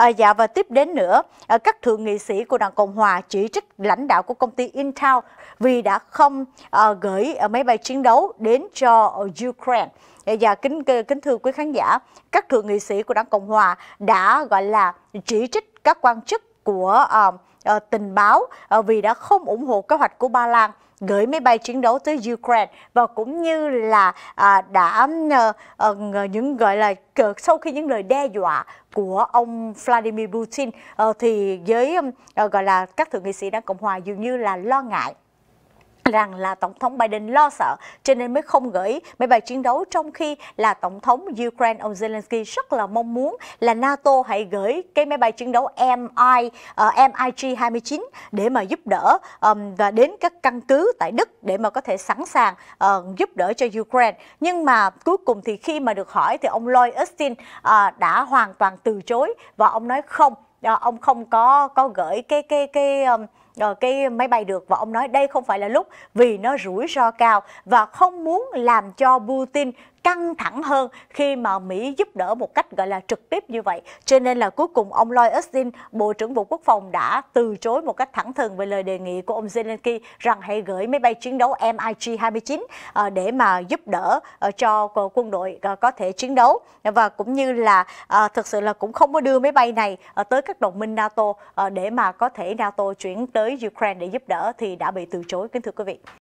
À, dạ và tiếp đến nữa, à, các thượng nghị sĩ của Đảng Cộng hòa chỉ trích lãnh đạo của công ty Intel vì đã không à, gửi à, máy bay chiến đấu đến cho Ukraine. À, dạ kính kính thưa quý khán giả, các thượng nghị sĩ của Đảng Cộng hòa đã gọi là chỉ trích các quan chức của uh, Ờ, tình báo ờ, vì đã không ủng hộ kế hoạch của Ba Lan gửi máy bay chiến đấu tới Ukraine và cũng như là à, đã ờ, những gọi là sau khi những lời đe dọa của ông Vladimir Putin thì giới gọi là các thượng nghị sĩ đảng Cộng hòa dường như là lo ngại rằng là Tổng thống Biden lo sợ cho nên mới không gửi máy bay chiến đấu trong khi là Tổng thống Ukraine ông Zelensky rất là mong muốn là NATO hãy gửi cái máy bay chiến đấu MI uh, MiG-29 để mà giúp đỡ um, và đến các căn cứ tại Đức để mà có thể sẵn sàng uh, giúp đỡ cho Ukraine. Nhưng mà cuối cùng thì khi mà được hỏi thì ông Lloyd Austin uh, đã hoàn toàn từ chối và ông nói không, uh, ông không có có gửi cái cái cái um, Ờ, cái máy bay được và ông nói đây không phải là lúc vì nó rủi ro cao và không muốn làm cho Putin căng thẳng hơn khi mà Mỹ giúp đỡ một cách gọi là trực tiếp như vậy. Cho nên là cuối cùng ông Lloyd Austin, Bộ trưởng Bộ Quốc phòng đã từ chối một cách thẳng thừng về lời đề nghị của ông Zelensky rằng hãy gửi máy bay chiến đấu MiG-29 ờ, để mà giúp đỡ ờ, cho quân đội có thể chiến đấu và cũng như là thực sự là cũng không có đưa máy bay này tới các đồng minh NATO để mà có thể NATO chuyển tới tới Ukraine để giúp đỡ thì đã bị từ chối kính thưa quý vị